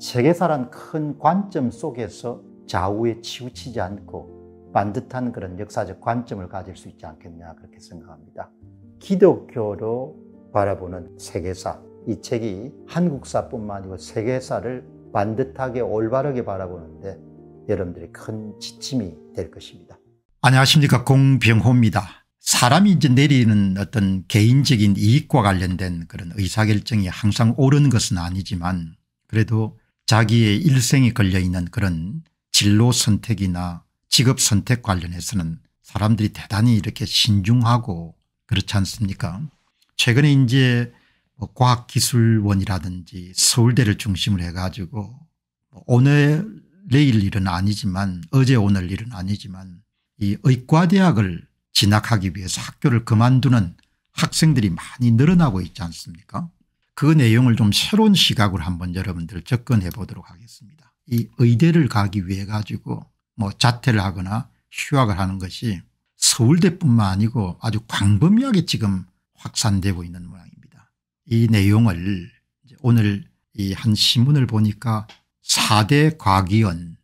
세계사란 큰 관점 속에서 좌우에 치우치지 않고 반듯한 그런 역사적 관점을 가질 수 있지 않겠냐 그렇게 생각합니다. 기독교로 바라보는 세계사 이 책이 한국사뿐만 아니고 세계사를 반듯하게 올바르게 바라보는데 여러분들이 큰 지침이 될 것입니다. 안녕하십니까 공병호입니다. 사람이 이제 내리는 어떤 개인적인 이익과 관련된 그런 의사결정이 항상 옳은 것은 아니지만 그래도 자기의 일생이 걸려있는 그런 진로 선택이나 직업 선택 관련해서는 사람들이 대단히 이렇게 신중하고 그렇지 않습니까 최근에 이제 뭐 과학기술원이라든지 서울대를 중심으로 해가지고 뭐 오늘 내일 일은 아니지만 어제 오늘 일은 아니지만 이 의과대학을 진학하기 위해서 학교를 그만두는 학생들이 많이 늘어나고 있지 않습니까 그 내용을 좀 새로운 시각으로 한번 여러분들 접근해 보도록 하겠습니다. 이 의대를 가기 위해 가지고 뭐 자퇴를 하거나 휴학을 하는 것이 서울대뿐만 아니고 아주 광범위하게 지금 확산되고 있는 모양입니다. 이 내용을 오늘 이 한 신문을 보니까 4대 과기원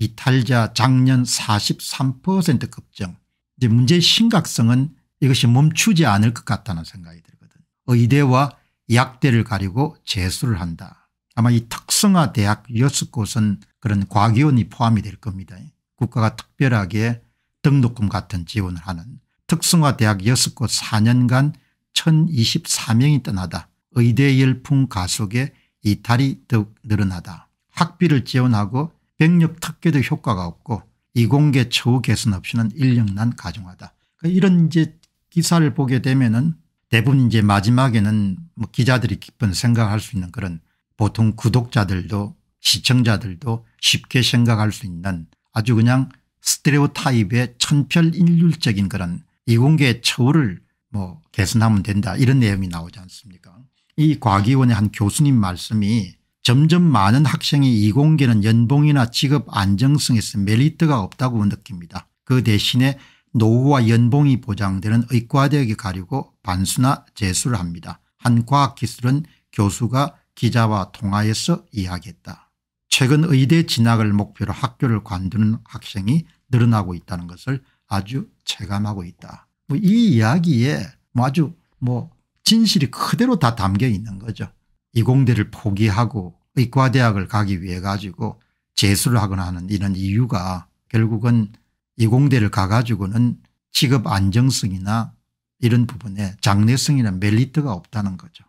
이탈자 작년 43% 급증 이제 문제의 심각성은 이것이 멈추지 않을 것 같다는 생각이 들거든 의대와 약대를 가리고 재수를 한다. 아마 이 특성화 대학 6곳은 그런 과기원이 포함이 될 겁니다. 국가가 특별하게 등록금 같은 지원을 하는 특성화 대학 6곳 4년간 1024명이 떠나다. 의대 열풍 가속에 이탈이 더욱 늘어나다. 학비를 지원하고 병력 특혜도 효과가 없고 이공계 처우 개선 없이는 인력난 가중하다. 그러니까 이런 이제 기사를 보게 되면은 대부분 이제 마지막에는 뭐 기자들이 기쁜 생각할 수 있는 그런 보통 구독자들도 시청자들도 쉽게 생각할 수 있는 아주 그냥 스테레오 타입의 천편일률적인 그런 이공계의 처우를 뭐 개선하면 된다 이런 내용이 나오지 않습니까 이 과기원의 한 교수님 말씀이 점점 많은 학생이 이공계는 연봉이나 직업 안정성에서 메리트가 없다고 느낍니다. 그 대신에 노후와 연봉이 보장되는 의과대학에 가려고 반수나 재수를 합니다. 한 과학기술은 교수가 기자와 통화해서 이야기했다. 최근 의대 진학을 목표로 학교를 관두는 학생이 늘어나고 있다는 것을 아주 체감하고 있다. 뭐이 이야기에 뭐 아주 뭐 진실이 그대로 다 담겨 있는 거죠. 이공대를 포기하고 의과대학을 가기 위해 가지고 재수를 하거나 하는 이런 이유가 결국은 이공대를 가가지고는 직업 안정성이나 이런 부분에 장래성이나 멜리트가 없다는 거죠.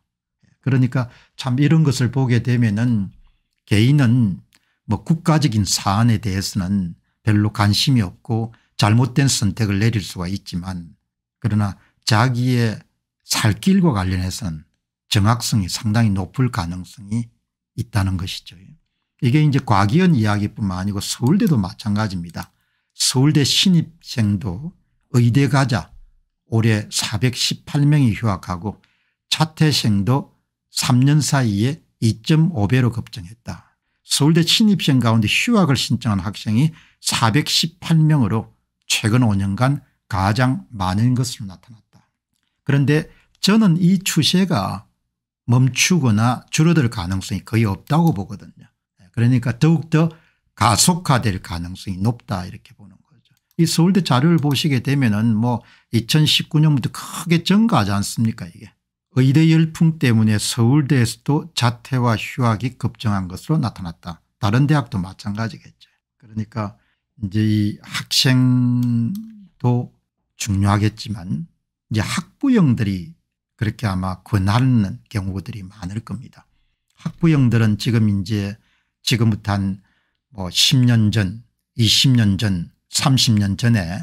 그러니까 참 이런 것을 보게 되면은 개인은 뭐 국가적인 사안에 대해서는 별로 관심이 없고 잘못된 선택을 내릴 수가 있지만 그러나 자기의 살 길과 관련해서는 정확성이 상당히 높을 가능성이 있다는 것이죠. 이게 이제 과기현 이야기뿐만 아니고 서울대도 마찬가지입니다. 서울대 신입생도 의대 가자 올해 418명이 휴학하고 자퇴생도 3년 사이에 2.5배로 급증했다. 서울대 신입생 가운데 휴학을 신청한 학생이 418명으로 최근 5년간 가장 많은 것으로 나타났다. 그런데 저는 이 추세가 멈추거나 줄어들 가능성이 거의 없다고 보거든요. 그러니까 더욱더 가속화될 가능성이 높다 이렇게 보는 거죠. 이 서울대 자료를 보시게 되면은 뭐 2019년부터 크게 증가하지 않습니까 이게. 의대 열풍 때문에 서울대에서도 자퇴와 휴학이 급증한 것으로 나타났다. 다른 대학도 마찬가지겠죠. 그러니까 이제 이 학생도 중요하겠지만 이제 학부형들이 그렇게 아마 권하는 경우들이 많을 겁니다. 학부형들은 지금 이제 지금부터 한뭐 10년 전 20년 전 30년 전에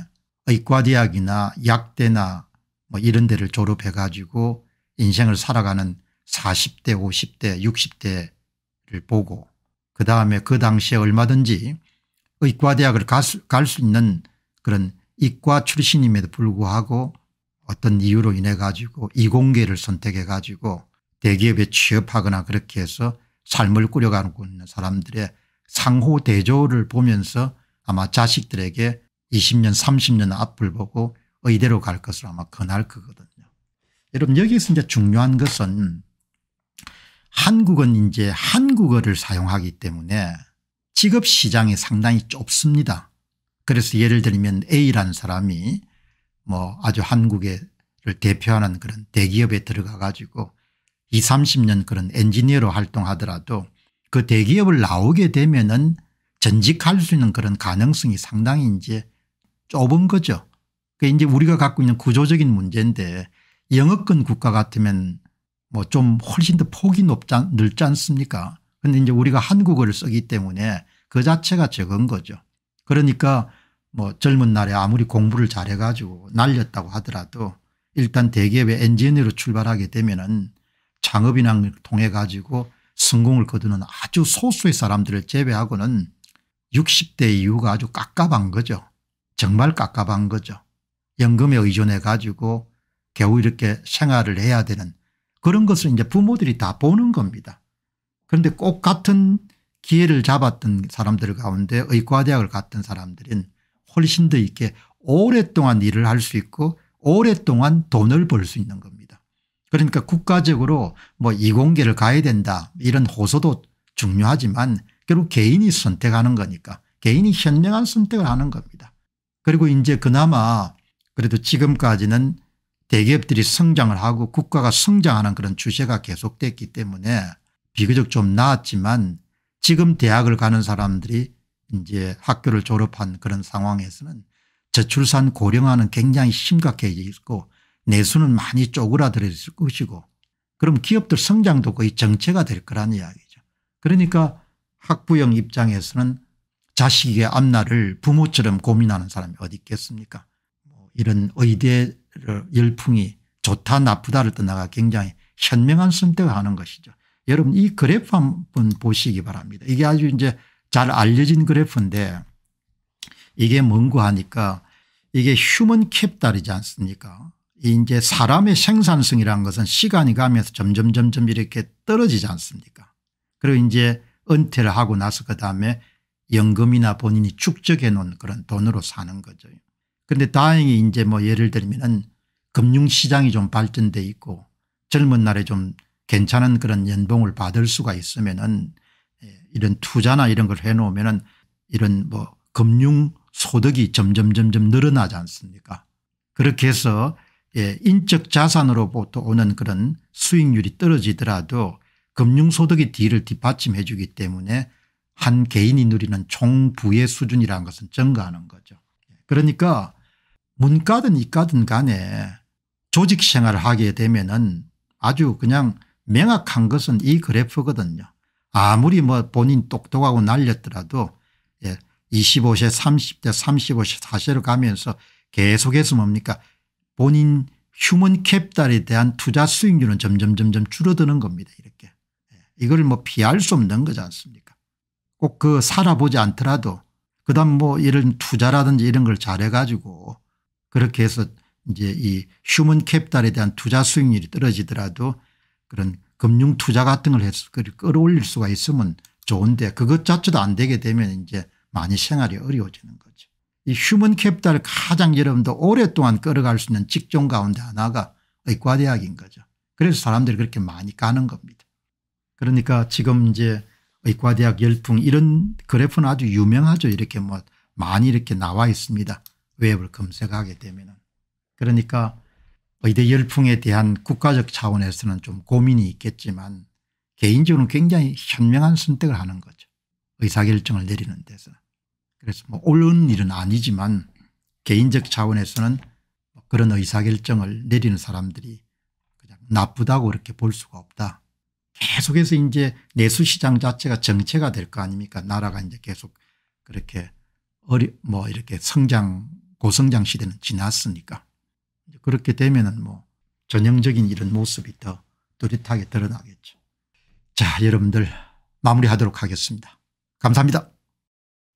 의과대학이나 약대나 뭐 이런 데를 졸업해 가지고 인생을 살아가는 40대 50대 60대를 보고 그다음에 그 당시에 얼마든지 의과대학을 갈 수 있는 그런 이과 출신임에도 불구하고 어떤 이유로 인해 가지고 이공계를 선택해 가지고 대기업에 취업하거나 그렇게 해서 삶을 꾸려가고 있는 사람들의 상호 대조를 보면서 아마 자식들에게 20년 30년 앞을 보고 의대로 갈 것을 아마 권할 거거든요. 여러분 여기서 이제 중요한 것은 한국은 이제 한국어를 사용하기 때문에 직업 시장이 상당히 좁습니다. 그래서 예를 들면 A라는 사람이 뭐 아주 한국을 대표하는 그런 대기업에 들어가 가지고 20, 30년 그런 엔지니어로 활동하더라도 그 대기업을 나오게 되면은 전직할 수 있는 그런 가능성이 상당히 이제 좁은 거죠. 그 이제 우리가 갖고 있는 구조적인 문제인데 영어권 국가 같으면 뭐 좀 훨씬 더 폭이 높지 않, 넓지 않습니까? 근데 이제 우리가 한국어를 쓰기 때문에 그 자체가 적은 거죠. 그러니까 뭐 젊은 날에 아무리 공부를 잘해 가지고 날렸다고 하더라도 일단 대기업의 엔지니어로 출발하게 되면은 창업이나 통해 가지고 성공을 거두는 아주 소수의 사람들을 제외하고는 60대 이후가 아주 깝깝한 거죠. 정말 깝깝한 거죠. 연금에 의존해 가지고 겨우 이렇게 생활을 해야 되는 그런 것을 이제 부모들이 다 보는 겁니다. 그런데 꼭 같은 기회를 잡았던 사람들 가운데 의과대학을 갔던 사람들은 훨씬 더 있게 오랫동안 일을 할 수 있고 오랫동안 돈을 벌 수 있는 겁니다. 그러니까 국가적으로 뭐 이공계를 가야 된다 이런 호소도 중요하지만 결국 개인이 선택하는 거니까 개인이 현명한 선택을 하는 겁니다. 그리고 이제 그나마 그래도 지금까지는 대기업들이 성장을 하고 국가가 성장하는 그런 추세가 계속됐기 때문에 비교적 좀 나았지만 지금 대학을 가는 사람들이 이제 학교를 졸업한 그런 상황에서는 저출산 고령화는 굉장히 심각해지고 내수는 많이 쪼그라들 것이고 그럼 기업들 성장도 거의 정체가 될 거란 이야기죠. 그러니까 학부형 입장에서는 자식의 앞날을 부모처럼 고민하는 사람이 어디 있겠습니까 뭐 이런 의대 열풍이 좋다 나쁘다를 떠나가 굉장히 현명한 선택을 하는 것이죠. 여러분 이 그래프 한번 보시기 바랍니다. 이게 아주 이제 잘 알려진 그래프인데 이게 뭔고 하니까 이게 휴먼 캡달이지 않습니까 이제 사람의 생산성이라는 것은 시간이 가면서 점점 점점 이렇게 떨어지지 않습니까 그리고 이제 은퇴를 하고 나서 그다음에 연금이나 본인이 축적해 놓은 그런 돈으로 사는 거죠. 그런데 다행히 이제 뭐 예를 들면은 금융시장이 좀 발전돼 있고 젊은 날에 좀 괜찮은 그런 연봉을 받을 수가 있으면은 예, 이런 투자나 이런 걸 해놓으면은 이런 뭐 금융 소득이 점점 점점 늘어나지 않습니까 그렇게 해서 예, 인적 자산으로부터 오는 그런 수익률이 떨어지더라도 금융소득이 뒤를 뒷받침해 주기 때문에 한 개인이 누리는 총부의 수준이라는 것은 증가하는 거죠. 예, 그러니까 문과든 이과든 간에 조직 생활을 하게 되면 은 아주 그냥 명확한 것은 이 그래프거든요. 아무리 뭐 본인 똑똑하고 날렸더라도 예, 25세 30대 35세 4세로 0 가면서 계속해서 뭡니까 본인 휴먼 캡달에 대한 투자 수익률은 점점 점점 줄어드는 겁니다. 이렇게 예, 이걸 뭐 피할 수 없는 거지 않습니까 꼭 그 살아보지 않더라도 그다음 뭐 이런 투자라든지 이런 걸 잘해가지고 그렇게 해서 이제 이 휴먼 캡달에 대한 투자 수익률이 떨어지더라도 그런 금융 투자 같은 걸 해서 끌어올릴 수가 있으면 좋은데 그것 자체도 안 되게 되면 이제 많이 생활이 어려워지는 거죠. 이 휴먼 캐피탈을 가장 여러분도 오랫동안 끌어갈 수 있는 직종 가운데 하나가 의과대학인 거죠. 그래서 사람들이 그렇게 많이 가는 겁니다. 그러니까 지금 이제 의과대학 열풍 이런 그래프는 아주 유명하죠. 이렇게 뭐 많이 이렇게 나와 있습니다. 웹을 검색하게 되면은. 그러니까 의대 열풍에 대한 국가적 차원에서는 좀 고민이 있겠지만 개인적으로는 굉장히 현명한 선택을 하는 거죠. 의사결정을 내리는 데서. 는 그래서 뭐 옳은 일은 아니지만 개인적 차원에서는 뭐 그런 의사결정을 내리는 사람들이 그냥 나쁘다고 이렇게 볼 수가 없다. 계속해서 이제 내수시장 자체가 정체가 될 거 아닙니까 나라가 이제 계속 그렇게 어리 뭐 이렇게 성장 고성장 시대는 지났으니까 그렇게 되면은 뭐 전형적인 이런 모습이 더 뚜렷하게 드러나겠죠. 자 여러분들 마무리하도록 하겠습니다. 감사합니다.